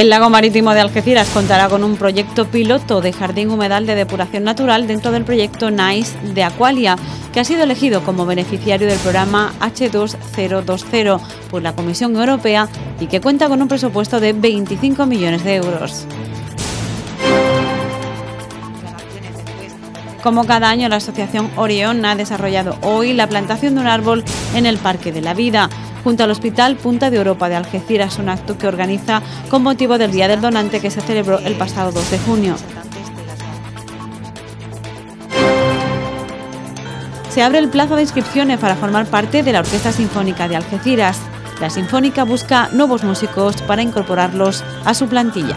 El lago marítimo de Algeciras contará con un proyecto piloto de jardín humedal de depuración natural dentro del proyecto NICE de Aqualia, que ha sido elegido como beneficiario del programa H2020 por la Comisión Europea y que cuenta con un presupuesto de 25 millones de euros. Como cada año, la Asociación Orión ha desarrollado hoy la plantación de un árbol en el Parque de la Vida junto al Hospital Punta de Europa de Algeciras, un acto que organiza con motivo del Día del Donante que se celebró el pasado 2 de junio. se abre el plazo de inscripciones para formar parte de la Orquesta Sinfónica de Algeciras. La Sinfónica busca nuevos músicos para incorporarlos a su plantilla.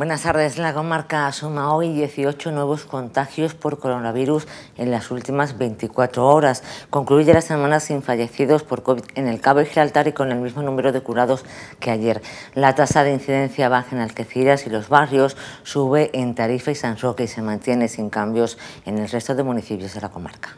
Buenas tardes. La comarca asoma hoy 18 nuevos contagios por coronavirus en las últimas 24 horas. Concluye la semana sin fallecidos por COVID en el Cabo de Gibraltar y con el mismo número de curados que ayer. La tasa de incidencia baja en Alqueciras y los barrios, sube en Tarifa y San Roque y se mantiene sin cambios en el resto de municipios de la comarca.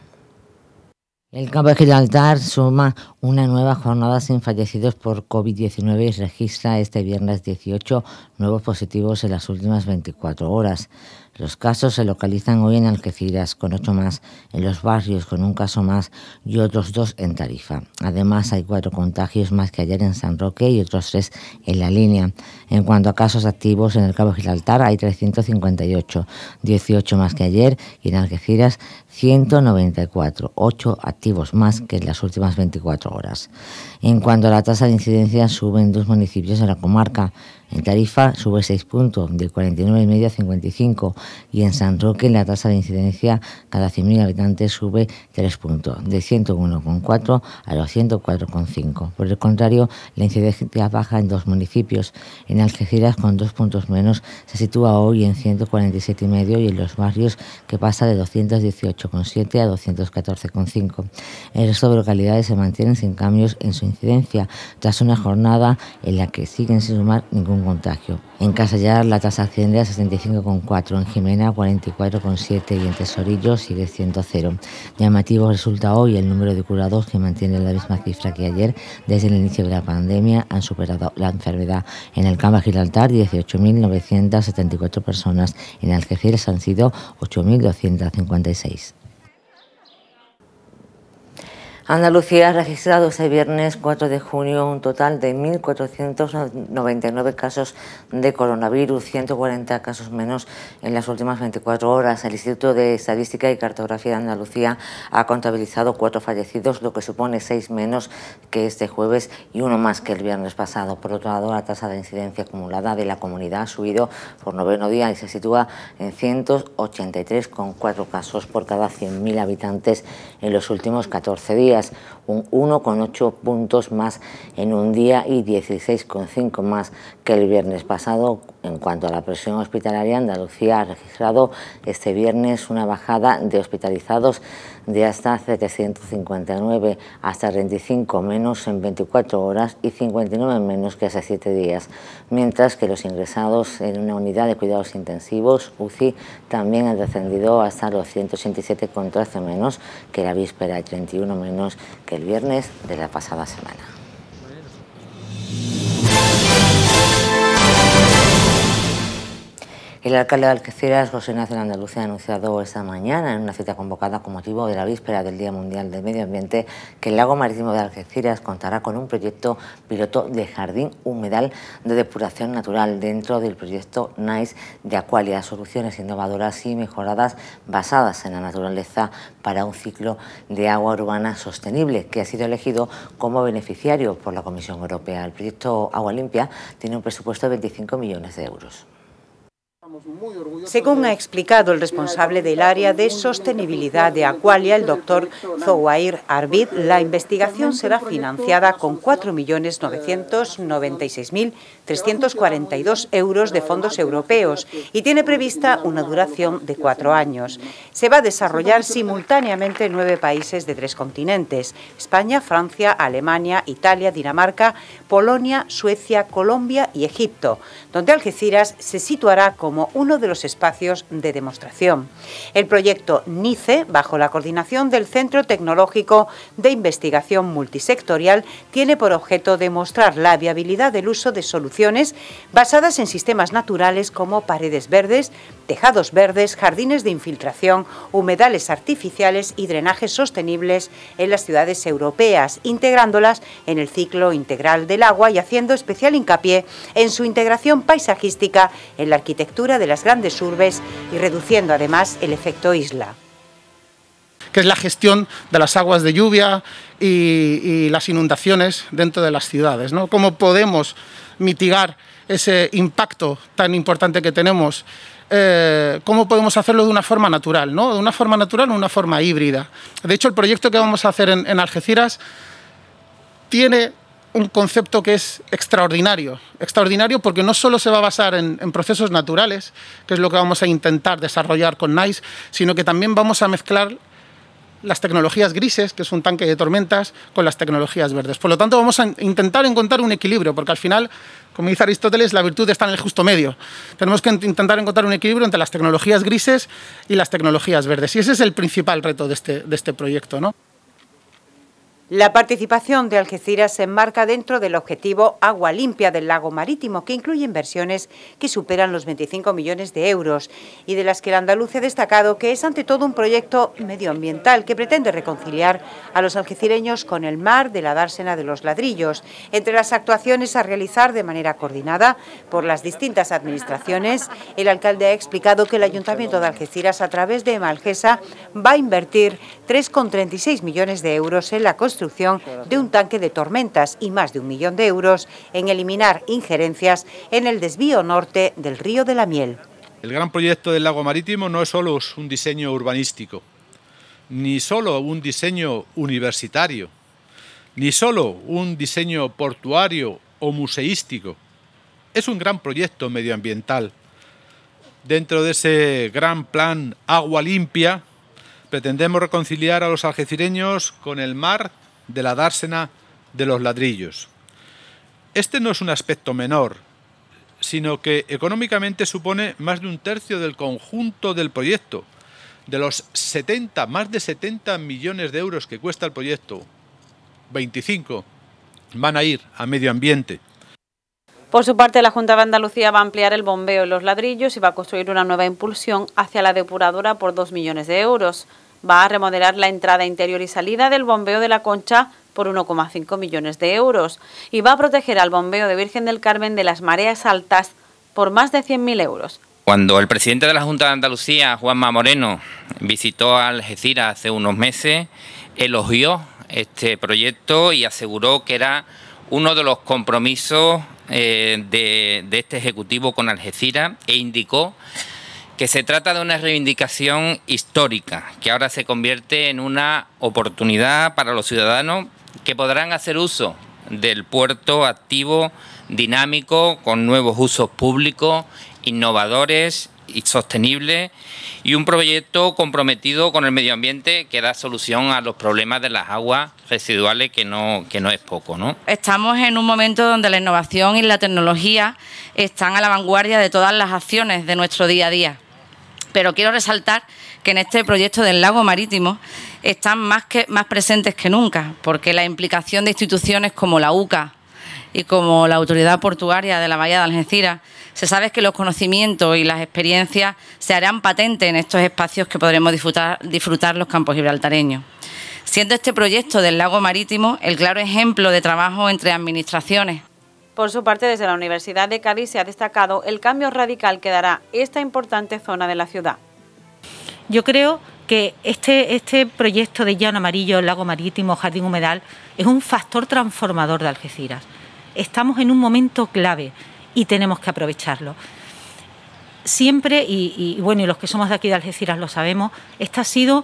El campo de Gibraltar suma una nueva jornada sin fallecidos por COVID-19 y registra este viernes 18 nuevos positivos en las últimas 24 horas. Los casos se localizan hoy en Algeciras, con 8 más en los barrios, con un caso más y otros dos en Tarifa. Además, hay cuatro contagios más que ayer en San Roque y otros tres en la línea. En cuanto a casos activos en el Cabo Gilaltar hay 358, 18 más que ayer y en Algeciras 194, 8 activos más que en las últimas 24 horas. En cuanto a la tasa de incidencia, suben dos municipios en la comarca, en Tarifa sube 6 puntos, de 49,5 a 55, y en San Roque la tasa de incidencia cada 100.000 habitantes sube 3 puntos, de 101,4 a los 104,5. Por el contrario, la incidencia baja en dos municipios. En Algeciras, con 2 puntos menos, se sitúa hoy en 147,5 y en los barrios que pasa de 218,7 a 214,5. El resto de localidades se mantienen sin cambios en su incidencia, tras una jornada en la que siguen sin sumar ningún contagio. En Casallar la tasa asciende a 65,4, en Jimena 44,7 y en Tesorillo sigue 100. Llamativo resulta hoy el número de curados que mantienen la misma cifra que ayer. Desde el inicio de la pandemia han superado la enfermedad. En el de Giraltar 18.974 personas, en Algeciras han sido 8.256. Andalucía ha registrado este viernes 4 de junio un total de 1.499 casos de coronavirus, 140 casos menos en las últimas 24 horas. El Instituto de Estadística y Cartografía de Andalucía ha contabilizado cuatro fallecidos, lo que supone seis menos que este jueves y uno más que el viernes pasado. Por otro lado, la tasa de incidencia acumulada de la comunidad ha subido por noveno día y se sitúa en 183,4 casos por cada 100.000 habitantes en los últimos 14 días un 1,8 puntos más en un día y 16,5 más que el viernes pasado, en cuanto a la presión hospitalaria, Andalucía ha registrado este viernes una bajada de hospitalizados de hasta 759 hasta 35 menos en 24 horas y 59 menos que hace 7 días, mientras que los ingresados en una unidad de cuidados intensivos, UCI, también han descendido hasta los 187 con 13 menos que la víspera y 31 menos que el viernes de la pasada semana. El alcalde de Algeciras, José Ignacio Andalucía, ha anunciado esta mañana en una cita convocada con motivo de la víspera del Día Mundial del Medio Ambiente que el lago marítimo de Algeciras contará con un proyecto piloto de jardín humedal de depuración natural dentro del proyecto NICE de Acualia. soluciones innovadoras y mejoradas basadas en la naturaleza para un ciclo de agua urbana sostenible que ha sido elegido como beneficiario por la Comisión Europea. El proyecto Agua Limpia tiene un presupuesto de 25 millones de euros. Según ha explicado el responsable del área de sostenibilidad de Aqualia, el doctor Zouair Arbid, la investigación será financiada con 4.996.342 eh, euros de fondos europeos y tiene prevista una duración de cuatro años. Se va a desarrollar simultáneamente en nueve países de tres continentes, España, Francia, Alemania, Italia, Dinamarca, Polonia, Suecia, Colombia y Egipto, donde Algeciras se situará como uno de los espacios de demostración. El proyecto NICE, bajo la coordinación del Centro Tecnológico de Investigación Multisectorial, tiene por objeto demostrar la viabilidad del uso de soluciones basadas en sistemas naturales como paredes verdes, tejados verdes, jardines de infiltración, humedales artificiales y drenajes sostenibles en las ciudades europeas, integrándolas en el ciclo integral del agua y haciendo especial hincapié en su integración paisajística en la arquitectura de las grandes urbes y reduciendo además el efecto isla que es la gestión de las aguas de lluvia y, las inundaciones dentro de las ciudades. ¿no? ¿Cómo podemos mitigar ese impacto tan importante que tenemos? Eh, ¿Cómo podemos hacerlo de una forma natural? ¿no? De una forma natural o una forma híbrida. De hecho, el proyecto que vamos a hacer en Algeciras tiene un concepto que es extraordinario. Extraordinario porque no solo se va a basar en, procesos naturales, que es lo que vamos a intentar desarrollar con NICE, sino que también vamos a mezclar las tecnologías grises, que es un tanque de tormentas, con las tecnologías verdes. Por lo tanto, vamos a intentar encontrar un equilibrio, porque al final, como dice Aristóteles, la virtud está en el justo medio. Tenemos que intentar encontrar un equilibrio entre las tecnologías grises y las tecnologías verdes. Y ese es el principal reto de este, de este proyecto. ¿no? La participación de Algeciras se enmarca dentro del objetivo Agua Limpia del Lago Marítimo, que incluye inversiones que superan los 25 millones de euros y de las que el andaluz ha destacado que es ante todo un proyecto medioambiental que pretende reconciliar a los algecireños con el mar de la dársena de los ladrillos. Entre las actuaciones a realizar de manera coordinada por las distintas administraciones, el alcalde ha explicado que el Ayuntamiento de Algeciras, a través de Malgesa, va a invertir 3,36 millones de euros en la construcción de un tanque de tormentas y más de un millón de euros en eliminar injerencias en el desvío norte del río de la Miel. El gran proyecto del lago marítimo no es solo un diseño urbanístico, ni solo un diseño universitario, ni solo un diseño portuario o museístico. Es un gran proyecto medioambiental. Dentro de ese gran plan Agua Limpia, pretendemos reconciliar a los algecireños con el mar de la dársena de los ladrillos. Este no es un aspecto menor, sino que económicamente supone más de un tercio del conjunto del proyecto. De los 70, más de 70 millones de euros que cuesta el proyecto, 25 van a ir a medio ambiente. Por su parte, la Junta de Andalucía va a ampliar el bombeo en los ladrillos y va a construir una nueva impulsión hacia la depuradora por 2 millones de euros va a remodelar la entrada interior y salida del bombeo de la Concha por 1,5 millones de euros y va a proteger al bombeo de Virgen del Carmen de las mareas altas por más de 100.000 euros. Cuando el presidente de la Junta de Andalucía, Juanma Moreno, visitó Algeciras hace unos meses, elogió este proyecto y aseguró que era uno de los compromisos eh, de, de este Ejecutivo con Algeciras e indicó que se trata de una reivindicación histórica, que ahora se convierte en una oportunidad para los ciudadanos que podrán hacer uso del puerto activo, dinámico, con nuevos usos públicos, innovadores y sostenible y un proyecto comprometido con el medio ambiente que da solución a los problemas de las aguas residuales, que no, que no es poco. ¿no? Estamos en un momento donde la innovación y la tecnología están a la vanguardia de todas las acciones de nuestro día a día. Pero quiero resaltar que en este proyecto del lago marítimo están más, que, más presentes que nunca, porque la implicación de instituciones como la UCA, y como la autoridad portuaria de la Bahía de Algeciras, se sabe que los conocimientos y las experiencias se harán patentes en estos espacios que podremos disfrutar, los campos gibraltareños. Siendo este proyecto del lago marítimo el claro ejemplo de trabajo entre administraciones, por su parte, desde la Universidad de Cádiz se ha destacado el cambio radical que dará esta importante zona de la ciudad. Yo creo que este, este proyecto de Llano Amarillo, Lago Marítimo, Jardín Humedal, es un factor transformador de Algeciras. Estamos en un momento clave y tenemos que aprovecharlo. Siempre, y, bueno, y los que somos de aquí de Algeciras lo sabemos, este ha sido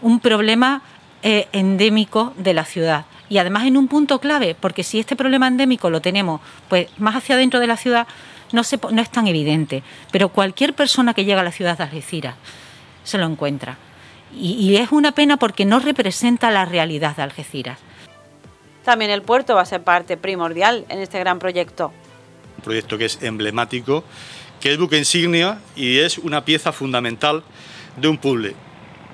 un problema eh, endémico de la ciudad. Y además en un punto clave, porque si este problema endémico lo tenemos pues más hacia adentro de la ciudad, no, es tan evidente. Pero cualquier persona que llega a la ciudad de Algeciras se lo encuentra. y, es una pena porque no representa la realidad de Algeciras también el puerto va a ser parte primordial en este gran proyecto. Un proyecto que es emblemático, que es buque insignia y es una pieza fundamental de un puzzle.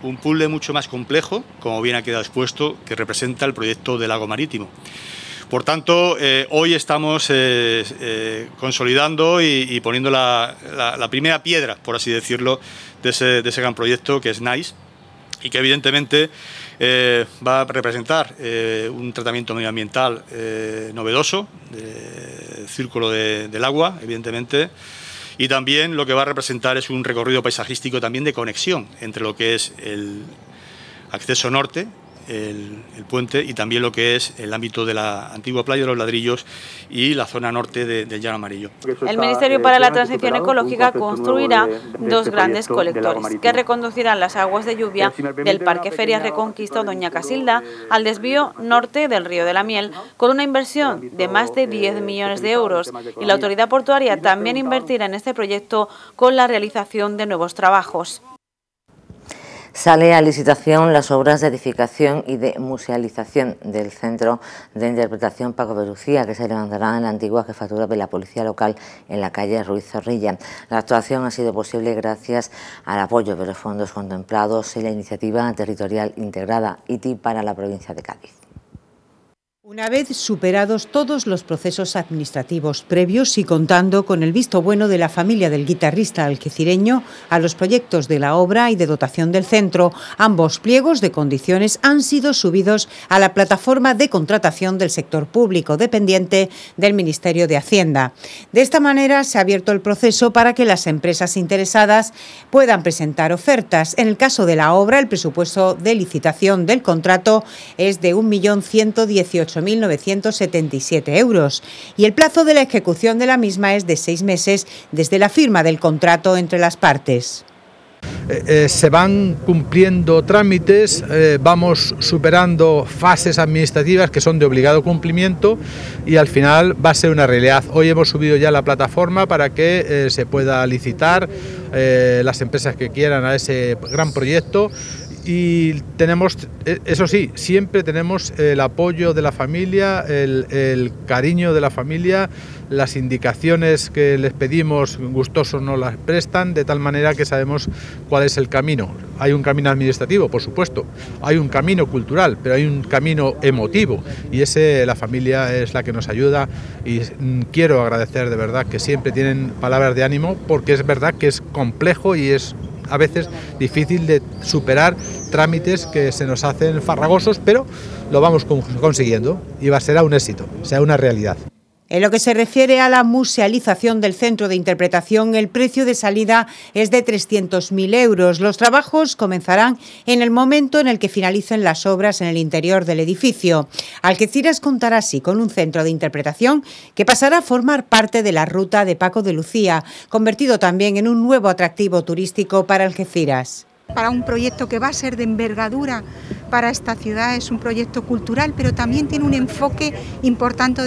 Un puzzle mucho más complejo, como bien ha quedado expuesto, que representa el proyecto del lago marítimo. Por tanto, eh, hoy estamos eh, eh, consolidando y, poniendo la, primera piedra, por así decirlo, de ese, de ese gran proyecto que es NICE y que evidentemente eh, va a representar eh, un tratamiento medioambiental eh, novedoso, novedoso, círculo del agua, evidentemente, y también lo que va a representar es un recorrido paisajístico también de conexión entre lo que es el acceso norte, el, puente y también lo que es el ámbito de la antigua playa de los ladrillos y la zona norte del Llano Amarillo. El Ministerio eh, para la Transición Ecológica construirá este dos grandes colectores que reconducirán las aguas de lluvia del Parque Feria Reconquista Doña Casilda al desvío norte del Río de la Miel con una inversión de más de 10 eh, millones de euros y la autoridad portuaria también invertirá en este proyecto con la realización de nuevos trabajos sale a licitación las obras de edificación y de musealización del Centro de Interpretación Paco Perucía, que se levantará en la antigua jefatura de la Policía Local en la calle Ruiz Zorrilla. La actuación ha sido posible gracias al apoyo de los fondos contemplados en la iniciativa territorial integrada ITI para la provincia de Cádiz. Una vez superados todos los procesos administrativos previos y contando con el visto bueno de la familia del guitarrista alquecireño a los proyectos de la obra y de dotación del centro, ambos pliegos de condiciones han sido subidos a la plataforma de contratación del sector público dependiente del Ministerio de Hacienda. De esta manera se ha abierto el proceso para que las empresas interesadas puedan presentar ofertas. En el caso de la obra, el presupuesto de licitación del contrato es de 1.118.000 8.977 euros y el plazo de la ejecución de la misma es de seis meses desde la firma del contrato entre las partes. Eh, eh, se van cumpliendo trámites, eh, vamos superando fases administrativas que son de obligado cumplimiento y al final va a ser una realidad. Hoy hemos subido ya la plataforma para que se pueda licitar las empresas que quieran a ese gran proyecto y tenemos, e, eso sí, siempre tenemos el apoyo de la familia, el, cariño de la familia, las indicaciones que les pedimos gustosos nos las prestan, de tal manera que sabemos cuál es el camino. Hay un camino administrativo, por supuesto, hay un camino cultural, pero hay un camino emotivo y ese la familia es la que nos ayuda y mm, quiero agradecer de verdad que siempre tienen palabras de ánimo porque es verdad que es complejo y es a veces difícil de superar trámites que se nos hacen farragosos, pero lo vamos consiguiendo y va a ser un éxito, sea una realidad. En lo que se refiere a la musealización del centro de interpretación, el precio de salida es de 300.000 euros. Los trabajos comenzarán en el momento en el que finalicen las obras en el interior del edificio. Algeciras contará así con un centro de interpretación que pasará a formar parte de la ruta de Paco de Lucía, convertido también en un nuevo atractivo turístico para Algeciras. Para un proyecto que va a ser de envergadura para esta ciudad es un proyecto cultural, pero también tiene un enfoque importante,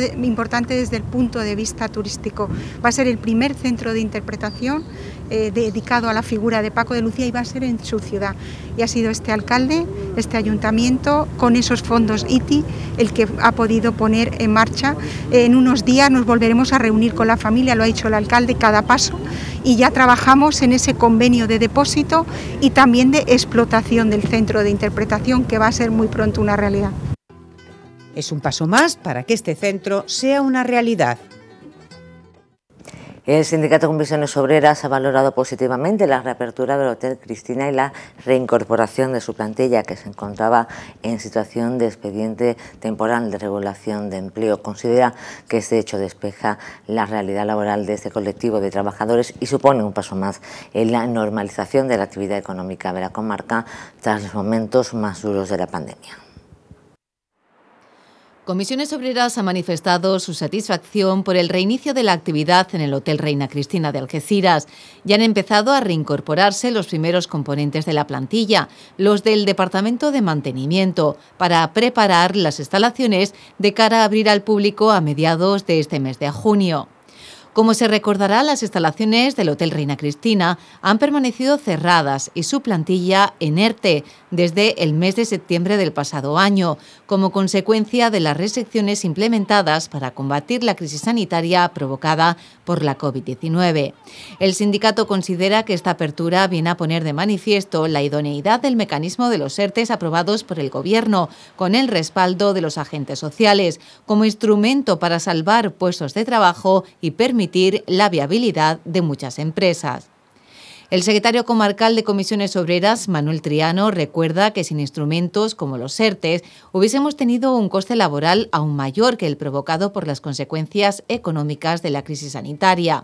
desde el punto de vista turístico. Va a ser el primer centro de interpretación eh, dedicado a la figura de Paco de Lucía y va a ser en su ciudad. Y ha sido este alcalde, este ayuntamiento, con esos fondos ITI, el que ha podido poner en marcha. En unos días nos volveremos a reunir con la familia, lo ha hecho el alcalde, cada paso, y ya trabajamos en ese convenio de depósito y también de explotación del centro de interpretación, que va a ser muy pronto una realidad. Es un paso más para que este centro sea una realidad. El Sindicato de Comisiones Obreras ha valorado positivamente la reapertura del Hotel Cristina y la reincorporación de su plantilla, que se encontraba en situación de expediente temporal de regulación de empleo. Considera que este hecho despeja la realidad laboral de este colectivo de trabajadores y supone un paso más en la normalización de la actividad económica de la comarca tras los momentos más duros de la pandemia. Comisiones Obreras ha manifestado su satisfacción por el reinicio de la actividad en el Hotel Reina Cristina de Algeciras. y han empezado a reincorporarse los primeros componentes de la plantilla, los del Departamento de Mantenimiento, para preparar las instalaciones de cara a abrir al público a mediados de este mes de junio. Como se recordará, las instalaciones del Hotel Reina Cristina han permanecido cerradas y su plantilla en desde el mes de septiembre del pasado año, como consecuencia de las restricciones implementadas para combatir la crisis sanitaria provocada por la COVID-19. El sindicato considera que esta apertura viene a poner de manifiesto la idoneidad del mecanismo de los ERTES aprobados por el Gobierno, con el respaldo de los agentes sociales, como instrumento para salvar puestos de trabajo y permitir la viabilidad de muchas empresas. El secretario comarcal de Comisiones Obreras, Manuel Triano, recuerda que sin instrumentos como los ERTES hubiésemos tenido un coste laboral aún mayor que el provocado por las consecuencias económicas de la crisis sanitaria.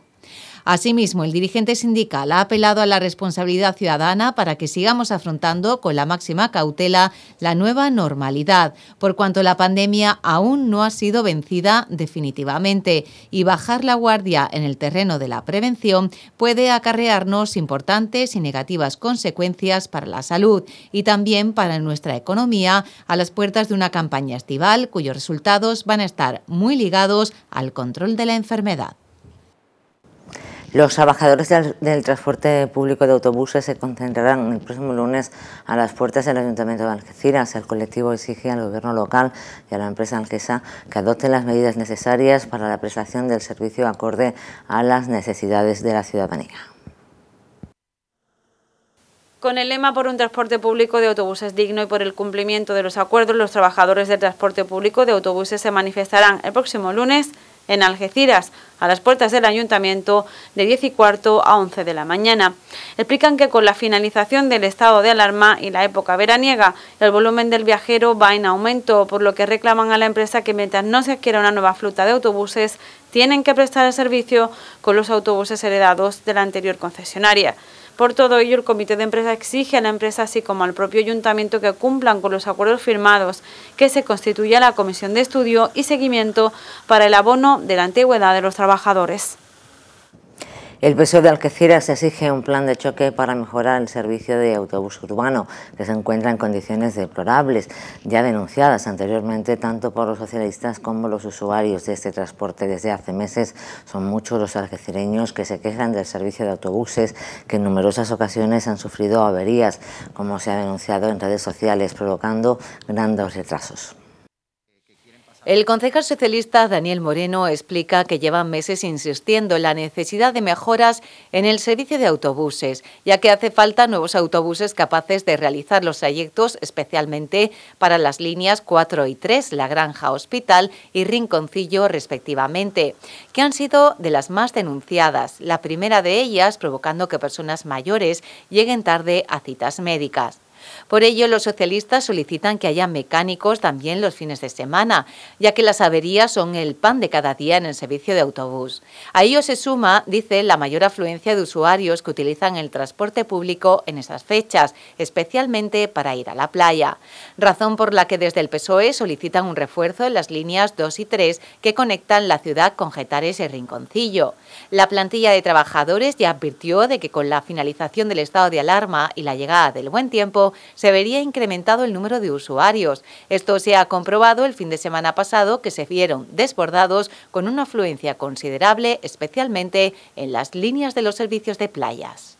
Asimismo, el dirigente sindical ha apelado a la responsabilidad ciudadana para que sigamos afrontando con la máxima cautela la nueva normalidad, por cuanto la pandemia aún no ha sido vencida definitivamente y bajar la guardia en el terreno de la prevención puede acarrearnos importantes y negativas consecuencias para la salud y también para nuestra economía a las puertas de una campaña estival cuyos resultados van a estar muy ligados al control de la enfermedad. Los trabajadores del, transporte público de autobuses se concentrarán el próximo lunes a las puertas del Ayuntamiento de Algeciras. El colectivo exige al gobierno local y a la empresa algesa que adopten las medidas necesarias para la prestación del servicio acorde a las necesidades de la ciudadanía. Con el lema por un transporte público de autobuses digno y por el cumplimiento de los acuerdos, los trabajadores del transporte público de autobuses se manifestarán el próximo lunes en Algeciras, a las puertas del ayuntamiento, de 10 y cuarto a 11 de la mañana. Explican que con la finalización del estado de alarma y la época veraniega, el volumen del viajero va en aumento, por lo que reclaman a la empresa que mientras no se adquiera una nueva flota de autobuses, tienen que prestar el servicio con los autobuses heredados de la anterior concesionaria. Por todo ello, el Comité de Empresa exige a la empresa, así como al propio ayuntamiento, que cumplan con los acuerdos firmados, que se constituya la comisión de estudio y seguimiento para el abono de la antigüedad de los trabajadores. El PSOE de Algeciras exige un plan de choque para mejorar el servicio de autobús urbano, que se encuentra en condiciones deplorables, ya denunciadas anteriormente tanto por los socialistas como los usuarios de este transporte. Desde hace meses son muchos los algecireños que se quejan del servicio de autobuses, que en numerosas ocasiones han sufrido averías, como se ha denunciado en redes sociales, provocando grandes retrasos. El concejal socialista Daniel Moreno explica que llevan meses insistiendo en la necesidad de mejoras en el servicio de autobuses, ya que hace falta nuevos autobuses capaces de realizar los trayectos, especialmente para las líneas 4 y 3, La Granja Hospital y Rinconcillo, respectivamente, que han sido de las más denunciadas, la primera de ellas provocando que personas mayores lleguen tarde a citas médicas. Por ello, los socialistas solicitan que haya mecánicos también los fines de semana, ya que las averías son el pan de cada día en el servicio de autobús. A ello se suma, dice, la mayor afluencia de usuarios que utilizan el transporte público en esas fechas, especialmente para ir a la playa. Razón por la que desde el PSOE solicitan un refuerzo en las líneas 2 y 3 que conectan la ciudad con Getares y Rinconcillo. La plantilla de trabajadores ya advirtió de que con la finalización del estado de alarma y la llegada del buen tiempo se vería incrementado el número de usuarios. Esto se ha comprobado el fin de semana pasado que se vieron desbordados con una afluencia considerable, especialmente en las líneas de los servicios de playas.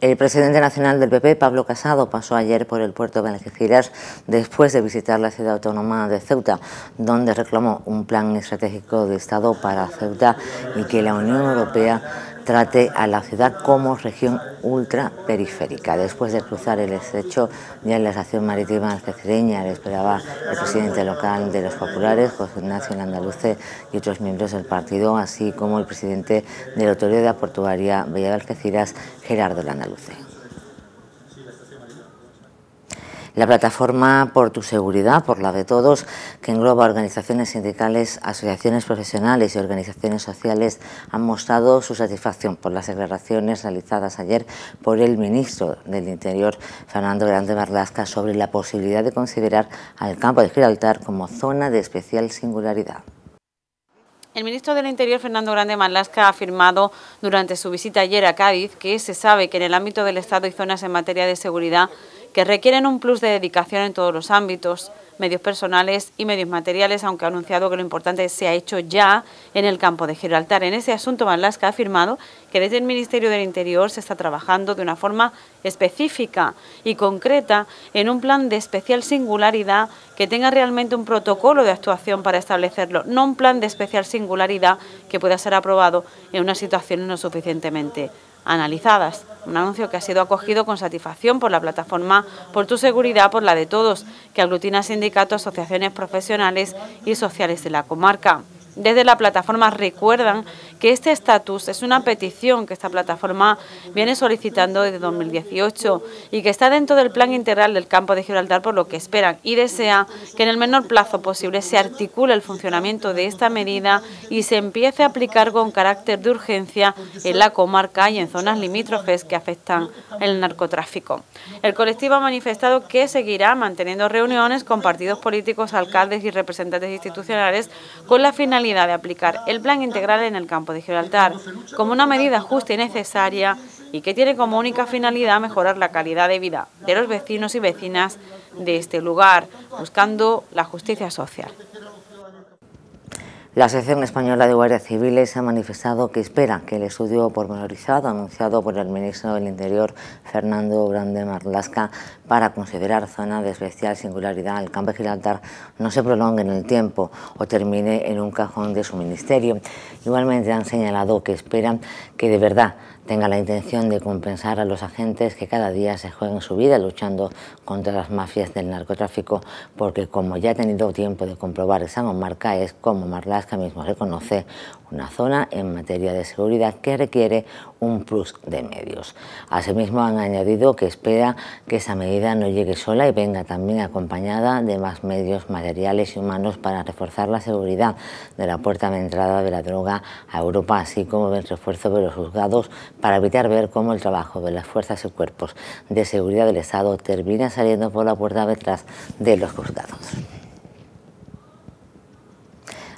El presidente nacional del PP, Pablo Casado, pasó ayer por el puerto de Algeciras después de visitar la ciudad autónoma de Ceuta, donde reclamó un plan estratégico de Estado para Ceuta y que la Unión Europea trate a la ciudad como región ultraperiférica. Después de cruzar el estrecho, ya en la estación marítima algecireña le esperaba el presidente local de los populares, José Ignacio Landaluce y otros miembros del partido, así como el presidente del Autoridad de la Portuaria Bella de Algeciras, Gerardo Landaluce. La plataforma por tu seguridad, por la de todos, que engloba organizaciones sindicales, asociaciones profesionales y organizaciones sociales, han mostrado su satisfacción por las declaraciones realizadas ayer por el ministro del Interior, Fernando Grande Marlasca, sobre la posibilidad de considerar al campo de Gibraltar como zona de especial singularidad. El ministro del Interior, Fernando Grande Marlaska, ha afirmado durante su visita ayer a Cádiz que se sabe que en el ámbito del Estado hay zonas en materia de seguridad que requieren un plus de dedicación en todos los ámbitos, medios personales y medios materiales, aunque ha anunciado que lo importante se ha hecho ya en el campo de Gibraltar. En ese asunto, Van ha afirmado que desde el Ministerio del Interior se está trabajando de una forma específica y concreta en un plan de especial singularidad que tenga realmente un protocolo de actuación para establecerlo, no un plan de especial singularidad que pueda ser aprobado en una situación no suficientemente analizadas. Un anuncio que ha sido acogido con satisfacción por la plataforma Por tu Seguridad, por la de todos, que aglutina sindicatos, asociaciones profesionales y sociales de la comarca. Desde la plataforma recuerdan que este estatus es una petición que esta plataforma viene solicitando desde 2018 y que está dentro del plan integral del campo de Gibraltar, por lo que esperan y desea que en el menor plazo posible se articule el funcionamiento de esta medida y se empiece a aplicar con carácter de urgencia en la comarca y en zonas limítrofes que afectan el narcotráfico. El colectivo ha manifestado que seguirá manteniendo reuniones con partidos políticos, alcaldes y representantes institucionales con la finalidad de aplicar el plan integral en el campo de Gibraltar como una medida justa y necesaria y que tiene como única finalidad mejorar la calidad de vida de los vecinos y vecinas de este lugar, buscando la justicia social. La Asociación Española de Guardias Civiles ha manifestado que espera que el estudio pormenorizado anunciado por el ministro del Interior, Fernando Grande Marlasca, para considerar zona de especial singularidad al campo de Gibraltar no se prolongue en el tiempo o termine en un cajón de su ministerio. Igualmente han señalado que esperan que de verdad tenga la intención de compensar a los agentes que cada día se juegan su vida luchando contra las mafias del narcotráfico, porque como ya ha tenido tiempo de comprobar esa marca es como Marlaska mismo reconoce, una zona en materia de seguridad que requiere un plus de medios. Asimismo, han añadido que espera que esa medida no llegue sola y venga también acompañada de más medios materiales y humanos para reforzar la seguridad de la puerta de entrada de la droga a Europa, así como el refuerzo de los juzgados para evitar ver cómo el trabajo de las fuerzas y cuerpos de seguridad del Estado termina saliendo por la puerta detrás de los juzgados.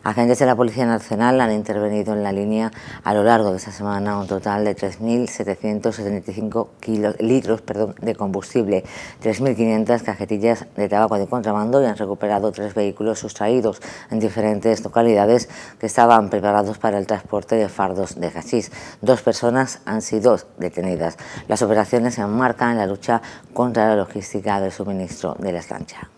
Agentes de la Policía Nacional han intervenido en la línea a lo largo de esta semana un total de 3.775 litros de combustible, 3.500 cajetillas de tabaco de contrabando y han recuperado tres vehículos sustraídos en diferentes localidades que estaban preparados para el transporte de fardos de gasís. Dos personas han sido detenidas. Las operaciones se enmarcan en la lucha contra la logística del suministro de la estancia.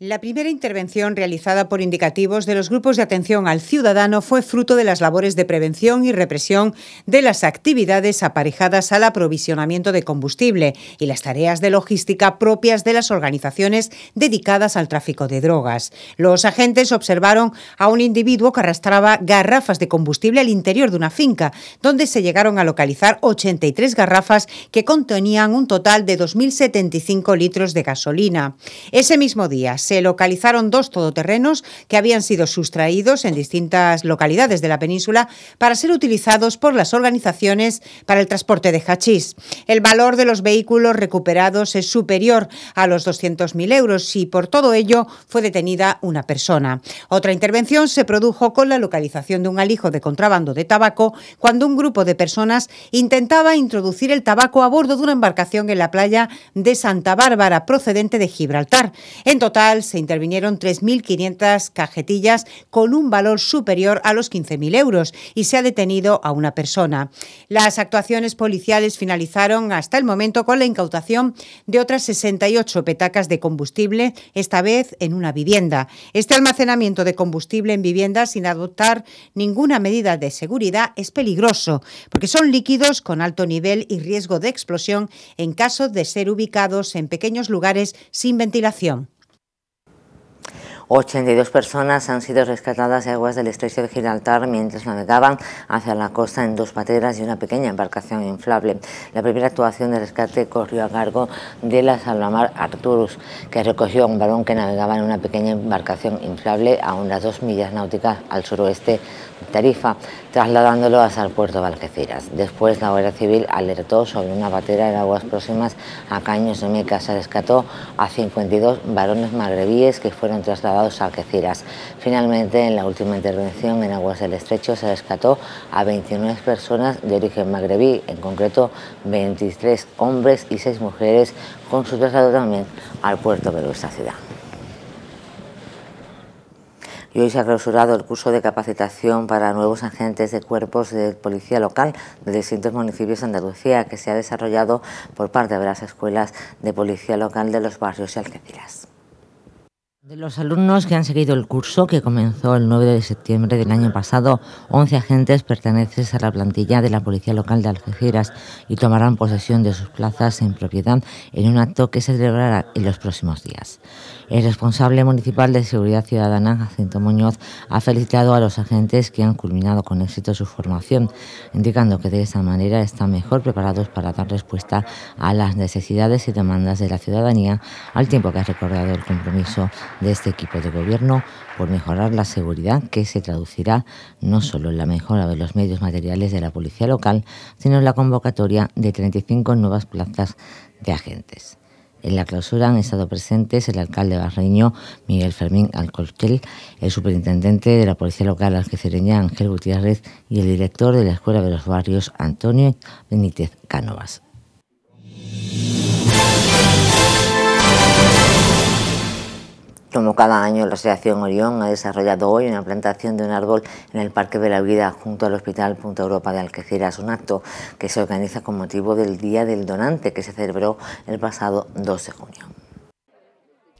La primera intervención realizada por indicativos de los grupos de atención al ciudadano fue fruto de las labores de prevención y represión de las actividades aparejadas al aprovisionamiento de combustible y las tareas de logística propias de las organizaciones dedicadas al tráfico de drogas. Los agentes observaron a un individuo que arrastraba garrafas de combustible al interior de una finca, donde se llegaron a localizar 83 garrafas que contenían un total de 2.075 litros de gasolina. Ese mismo día, se localizaron dos todoterrenos que habían sido sustraídos en distintas localidades de la península para ser utilizados por las organizaciones para el transporte de hachís. El valor de los vehículos recuperados es superior a los 200.000 euros y por todo ello fue detenida una persona. Otra intervención se produjo con la localización de un alijo de contrabando de tabaco cuando un grupo de personas intentaba introducir el tabaco a bordo de una embarcación en la playa de Santa Bárbara procedente de Gibraltar. En total, se intervinieron 3.500 cajetillas con un valor superior a los 15.000 euros y se ha detenido a una persona. Las actuaciones policiales finalizaron hasta el momento con la incautación de otras 68 petacas de combustible, esta vez en una vivienda. Este almacenamiento de combustible en viviendas sin adoptar ninguna medida de seguridad es peligroso porque son líquidos con alto nivel y riesgo de explosión en caso de ser ubicados en pequeños lugares sin ventilación. 82 personas han sido rescatadas de aguas del estrecho de Gibraltar mientras navegaban hacia la costa en dos pateras y una pequeña embarcación inflable. La primera actuación de rescate corrió a cargo de la salvamar Arturus, que recogió a un varón que navegaba en una pequeña embarcación inflable a unas dos millas náuticas al suroeste Tarifa, trasladándolo hasta el puerto de Algeciras. Después, la Guardia Civil alertó sobre una batera en aguas próximas a Caños de Meca. Se rescató a 52 varones magrebíes que fueron trasladados a Algeciras. Finalmente, en la última intervención en aguas del estrecho, se rescató a 29 personas de origen magrebí, en concreto 23 hombres y 6 mujeres, con su traslado también al puerto de nuestra ciudad y hoy se ha clausurado el curso de capacitación para nuevos agentes de cuerpos de policía local de distintos municipios de Andalucía que se ha desarrollado por parte de las escuelas de policía local de los barrios y Algeciras. De los alumnos que han seguido el curso, que comenzó el 9 de septiembre del año pasado, 11 agentes pertenecen a la plantilla de la Policía Local de Algeciras y tomarán posesión de sus plazas en propiedad en un acto que se celebrará en los próximos días. El responsable municipal de Seguridad Ciudadana, Jacinto Muñoz, ha felicitado a los agentes que han culminado con éxito su formación, indicando que de esta manera están mejor preparados para dar respuesta a las necesidades y demandas de la ciudadanía, al tiempo que ha recordado el compromiso de este equipo de gobierno por mejorar la seguridad, que se traducirá no solo en la mejora de los medios materiales de la policía local, sino en la convocatoria de 35 nuevas plazas de agentes. En la clausura han estado presentes el alcalde barreño Miguel Fermín Alcortel, el superintendente de la Policía Local Algecireña Ángel Gutiérrez y el director de la Escuela de los Barrios Antonio Benítez Cánovas. Como cada año, la Asociación Orión ha desarrollado hoy una plantación de un árbol en el Parque de la Vida junto al Hospital Punta Europa de Algeciras, un acto que se organiza con motivo del Día del Donante que se celebró el pasado 2 de junio.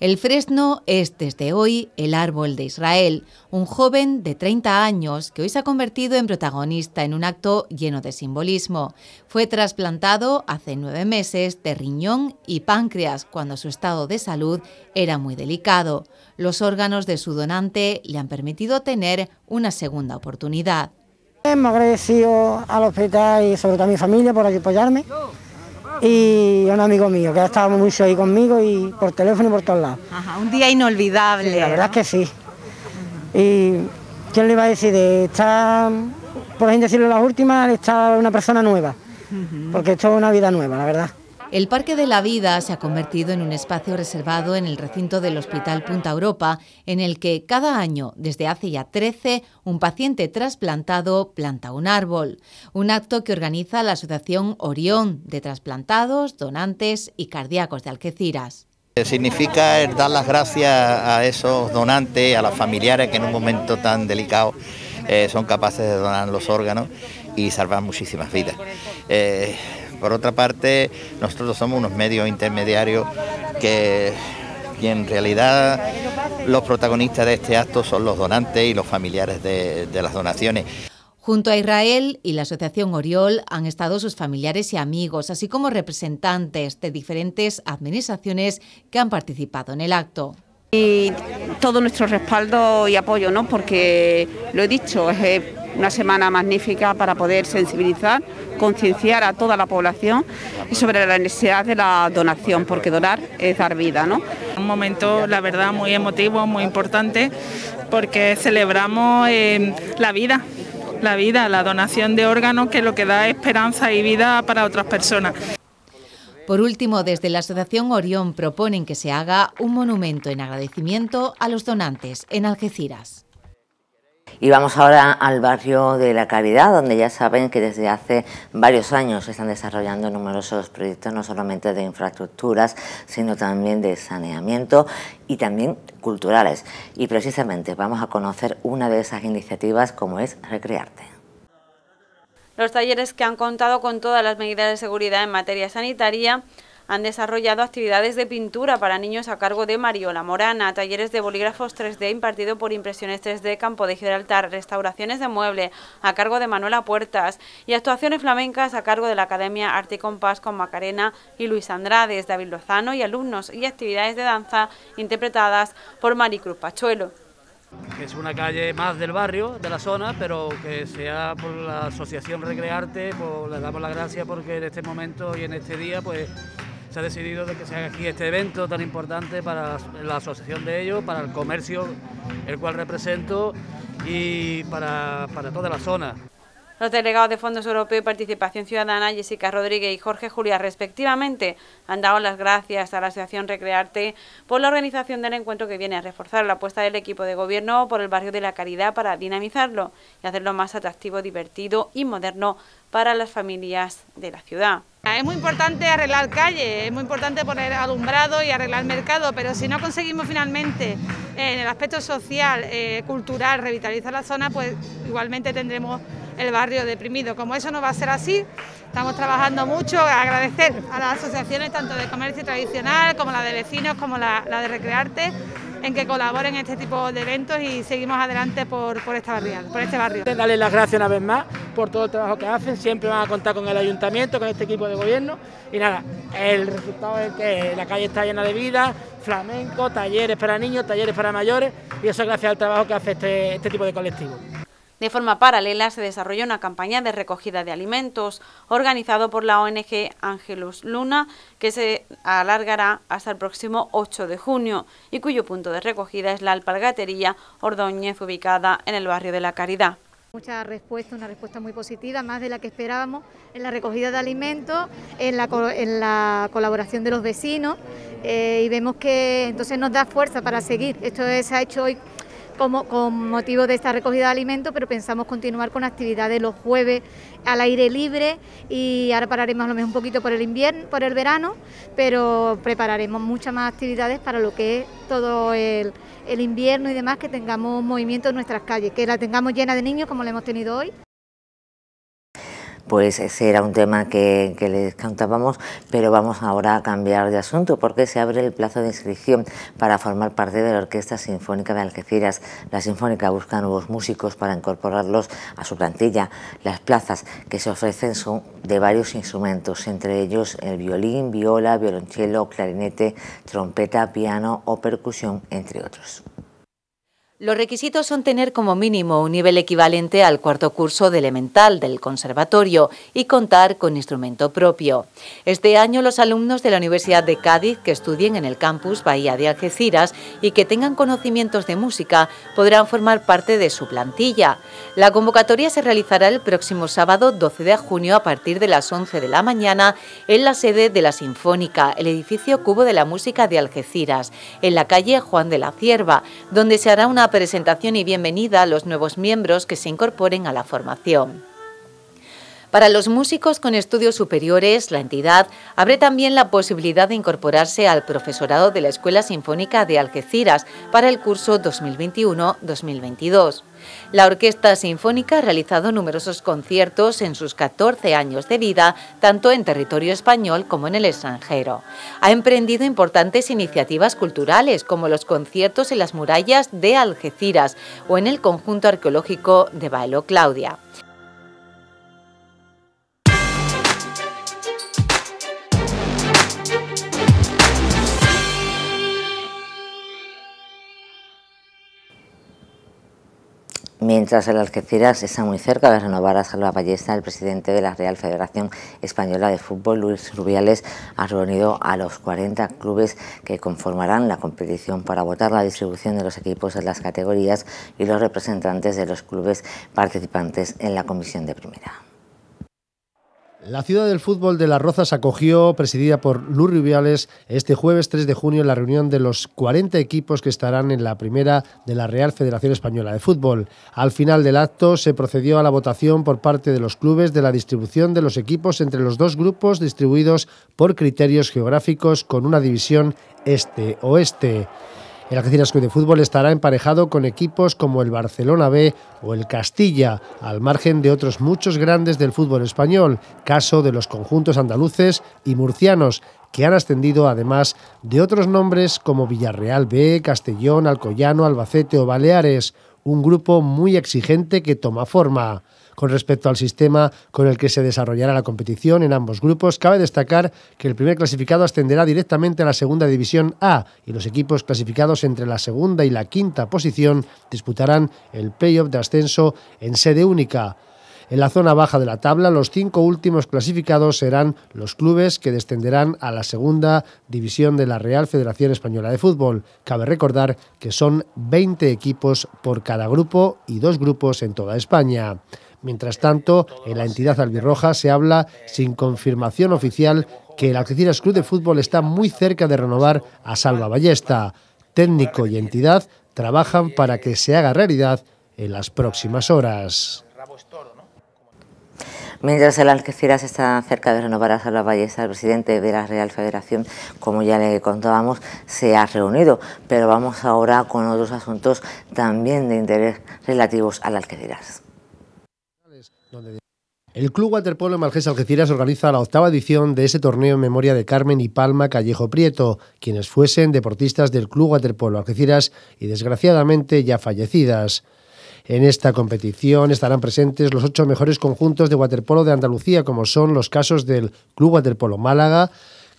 El fresno es desde hoy el árbol de Israel, un joven de 30 años que hoy se ha convertido en protagonista en un acto lleno de simbolismo. Fue trasplantado hace nueve meses de riñón y páncreas cuando su estado de salud era muy delicado. Los órganos de su donante le han permitido tener una segunda oportunidad. Me agradecido al hospital y sobre todo a mi familia por apoyarme y un amigo mío, que ha estado mucho ahí conmigo y por teléfono y por todos lados. Ajá, un día inolvidable. la verdad es que sí. Y quién le iba a decir, estar... por ahí decirlo, las últimas, está una persona nueva, porque esto es una vida nueva, la verdad. El Parque de la Vida se ha convertido en un espacio reservado en el recinto del Hospital Punta Europa, en el que cada año, desde hace ya 13, un paciente trasplantado planta un árbol. Un acto que organiza la Asociación Orión de Trasplantados, Donantes y Cardíacos de Algeciras. Eh, significa dar las gracias a esos donantes, a las familiares que en un momento tan delicado eh, son capaces de donar los órganos y salvar muchísimas vidas. Eh, por otra parte, nosotros somos unos medios intermediarios que, en realidad los protagonistas de este acto son los donantes y los familiares de, las donaciones. Junto a Israel y la Asociación Oriol han estado sus familiares y amigos, así como representantes de diferentes administraciones que han participado en el acto. Y todo nuestro respaldo y apoyo, ¿no? Porque lo he dicho, es eh, una semana magnífica para poder sensibilizar, concienciar a toda la población sobre la necesidad de la donación, porque donar es dar vida. Un momento, la verdad, muy emotivo, muy importante, porque celebramos eh, la vida la vida, la donación de órganos, que lo que da esperanza y vida para otras personas. Por último, desde la Asociación Orión proponen que se haga un monumento en agradecimiento a los donantes en Algeciras. Y vamos ahora al barrio de la Caridad, donde ya saben que desde hace varios años se están desarrollando numerosos proyectos, no solamente de infraestructuras, sino también de saneamiento y también culturales. Y precisamente vamos a conocer una de esas iniciativas como es Recrearte. Los talleres que han contado con todas las medidas de seguridad en materia sanitaria han desarrollado actividades de pintura para niños a cargo de Mariola Morana, talleres de bolígrafos 3D impartido por Impresiones 3D Campo de Gibraltar, restauraciones de mueble a cargo de Manuela Puertas y actuaciones flamencas a cargo de la Academia Arte y Compás con Macarena y Luis Andrades, David Lozano y alumnos y actividades de danza interpretadas por Maricruz Pachuelo es una calle más del barrio, de la zona, pero que sea por la asociación Recrearte, pues le damos la gracia porque en este momento y en este día pues se ha decidido de que se haga aquí este evento tan importante para la asociación de ellos, para el comercio el cual represento y para, para toda la zona. Los delegados de Fondos Europeos y Participación Ciudadana, Jessica Rodríguez y Jorge Julia, respectivamente, han dado las gracias a la Asociación Recrearte por la organización del encuentro que viene a reforzar la apuesta del equipo de gobierno por el barrio de la Caridad para dinamizarlo y hacerlo más atractivo, divertido y moderno para las familias de la ciudad. Es muy importante arreglar calle... es muy importante poner alumbrado y arreglar mercado, pero si no conseguimos finalmente eh, en el aspecto social, eh, cultural, revitalizar la zona, pues igualmente tendremos el barrio deprimido. Como eso no va a ser así, estamos trabajando mucho. Agradecer a las asociaciones, tanto de comercio tradicional como la de vecinos, como la, de Recrearte, en que colaboren en este tipo de eventos y seguimos adelante por, esta por este barrio. Darle las gracias una vez más por todo el trabajo que hacen, siempre van a contar con el ayuntamiento, con este equipo de gobierno y nada, el resultado es que la calle está llena de vida, flamenco, talleres para niños, talleres para mayores y eso es gracias al trabajo que hace este, este tipo de colectivo. De forma paralela se desarrolla una campaña de recogida de alimentos organizado por la ONG Ángelus Luna que se alargará hasta el próximo 8 de junio y cuyo punto de recogida es la alpargatería Ordóñez ubicada en el barrio de la Caridad. Mucha respuesta, una respuesta muy positiva, más de la que esperábamos en la recogida de alimentos, en la, colaboración de los vecinos eh, y vemos que entonces nos da fuerza para seguir. Esto se ha hecho hoy como, con motivo de esta recogida de alimentos, pero pensamos continuar con actividades los jueves al aire libre y ahora pararemos a lo mejor un poquito por el invierno, por el verano, pero prepararemos muchas más actividades para lo que es todo el, el invierno y demás, que tengamos movimiento en nuestras calles, que la tengamos llena de niños como la hemos tenido hoy pues ese era un tema que, les contábamos, pero vamos ahora a cambiar de asunto porque se abre el plazo de inscripción para formar parte de la Orquesta Sinfónica de Algeciras. La Sinfónica busca nuevos músicos para incorporarlos a su plantilla. Las plazas que se ofrecen son de varios instrumentos, entre ellos el violín, viola, violonchelo, clarinete, trompeta, piano o percusión, entre otros. Los requisitos son tener como mínimo un nivel equivalente al cuarto curso de elemental del conservatorio y contar con instrumento propio. Este año los alumnos de la Universidad de Cádiz que estudien en el campus Bahía de Algeciras y que tengan conocimientos de música podrán formar parte de su plantilla. La convocatoria se realizará el próximo sábado 12 de junio a partir de las 11 de la mañana en la sede de la Sinfónica, el edificio Cubo de la Música de Algeciras, en la calle Juan de la Cierva, donde se hará una presentación y bienvenida a los nuevos miembros que se incorporen a la formación. Para los músicos con estudios superiores, la entidad abre también la posibilidad de incorporarse al profesorado de la Escuela Sinfónica de Algeciras para el curso 2021-2022. La Orquesta Sinfónica ha realizado numerosos conciertos en sus 14 años de vida, tanto en territorio español como en el extranjero. Ha emprendido importantes iniciativas culturales, como los conciertos en las murallas de Algeciras o en el conjunto arqueológico de Bailo Claudia. Mientras en Algeciras está muy cerca de renovar a Salva Ballesta, el presidente de la Real Federación Española de Fútbol, Luis Rubiales, ha reunido a los 40 clubes que conformarán la competición para votar la distribución de los equipos en las categorías y los representantes de los clubes participantes en la comisión de primera. La ciudad del fútbol de Las Rozas acogió, presidida por Luis Rubiales, este jueves 3 de junio la reunión de los 40 equipos que estarán en la primera de la Real Federación Española de Fútbol. Al final del acto se procedió a la votación por parte de los clubes de la distribución de los equipos entre los dos grupos distribuidos por criterios geográficos con una división este-oeste. El Algeciras de Fútbol estará emparejado con equipos como el Barcelona B o el Castilla, al margen de otros muchos grandes del fútbol español, caso de los conjuntos andaluces y murcianos, que han ascendido además de otros nombres como Villarreal B, Castellón, Alcoyano, Albacete o Baleares, un grupo muy exigente que toma forma con respecto al sistema con el que se desarrollará la competición en ambos grupos. Cabe destacar que el primer clasificado ascenderá directamente a la segunda división A y los equipos clasificados entre la segunda y la quinta posición disputarán el playoff de ascenso en sede única. En la zona baja de la tabla, los cinco últimos clasificados serán los clubes que descenderán a la segunda división de la Real Federación Española de Fútbol. Cabe recordar que son 20 equipos por cada grupo y dos grupos en toda España. Mientras tanto, en la entidad albirroja se habla, sin confirmación oficial, que el Algeciras Club de Fútbol está muy cerca de renovar a Salva Ballesta. Técnico y entidad trabajan para que se haga realidad en las próximas horas. Mientras el Algeciras está cerca de renovar a Salva Ballesta, el presidente de la Real Federación, como ya le contábamos, se ha reunido. Pero vamos ahora con otros asuntos también de interés relativos al Algeciras el Club Waterpolo Marqués Algeciras organiza la octava edición de ese torneo en memoria de Carmen y Palma Callejo Prieto, quienes fuesen deportistas del Club Waterpolo Algeciras y desgraciadamente ya fallecidas. En esta competición estarán presentes los ocho mejores conjuntos de waterpolo de Andalucía, como son los casos del Club Waterpolo Málaga,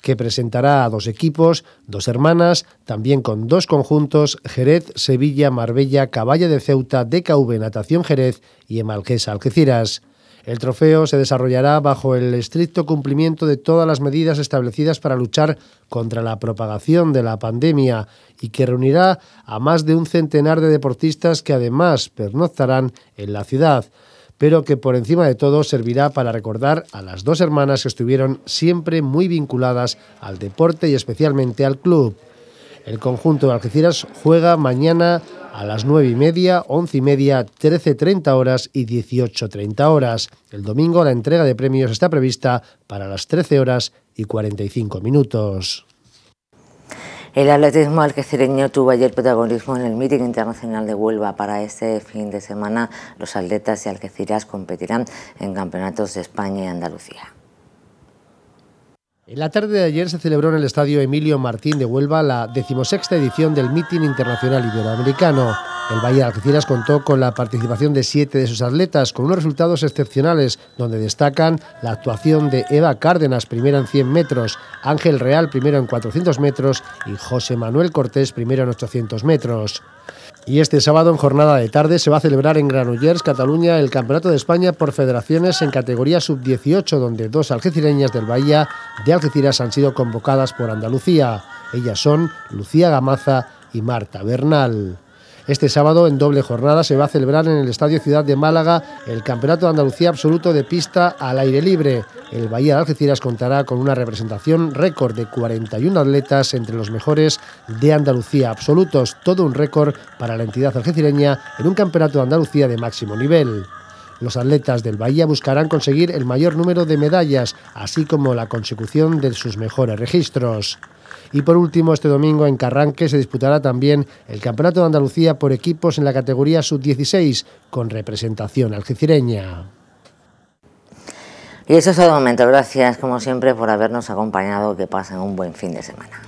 que presentará a dos equipos, dos hermanas, también con dos conjuntos, Jerez, Sevilla, Marbella, Caballa de Ceuta, DKV Natación Jerez y Emalquesa Algeciras. El trofeo se desarrollará bajo el estricto cumplimiento de todas las medidas establecidas para luchar contra la propagación de la pandemia y que reunirá a más de un centenar de deportistas que además pernoctarán en la ciudad pero que por encima de todo servirá para recordar a las dos hermanas que estuvieron siempre muy vinculadas al deporte y especialmente al club. El conjunto de Algeciras juega mañana a las 9 y media, 11 y media, 13.30 horas y 18.30 horas. El domingo la entrega de premios está prevista para las 13 horas y 45 minutos. El atletismo alquecereño tuvo ayer protagonismo en el Meeting Internacional de Huelva. Para este fin de semana, los atletas y Algeciras competirán en campeonatos de España y Andalucía. En la tarde de ayer se celebró en el Estadio Emilio Martín de Huelva la decimosexta edición del Meeting Internacional Iberoamericano. El Valle de Algeciras contó con la participación de siete de sus atletas, con unos resultados excepcionales, donde destacan la actuación de Eva Cárdenas, primera en 100 metros, Ángel Real, primero en 400 metros y José Manuel Cortés, primero en 800 metros. Y este sábado, en jornada de tarde, se va a celebrar en Granollers, Cataluña, el Campeonato de España por Federaciones en categoría sub-18, donde dos algecireñas del Bahía de Algeciras han sido convocadas por Andalucía. Ellas son Lucía Gamaza y Marta Bernal. Este sábado, en doble jornada, se va a celebrar en el Estadio Ciudad de Málaga el Campeonato de Andalucía Absoluto de Pista al Aire Libre. El Bahía de Algeciras contará con una representación récord de 41 atletas entre los mejores de Andalucía absolutos, todo un récord para la entidad algecireña en un Campeonato de Andalucía de máximo nivel. Los atletas del Bahía buscarán conseguir el mayor número de medallas, así como la consecución de sus mejores registros. Y por último, este domingo en Carranque se disputará también el Campeonato de Andalucía por equipos en la categoría sub-16 con representación algecireña. Y eso es todo el momento. Gracias, como siempre, por habernos acompañado. Que pasen un buen fin de semana.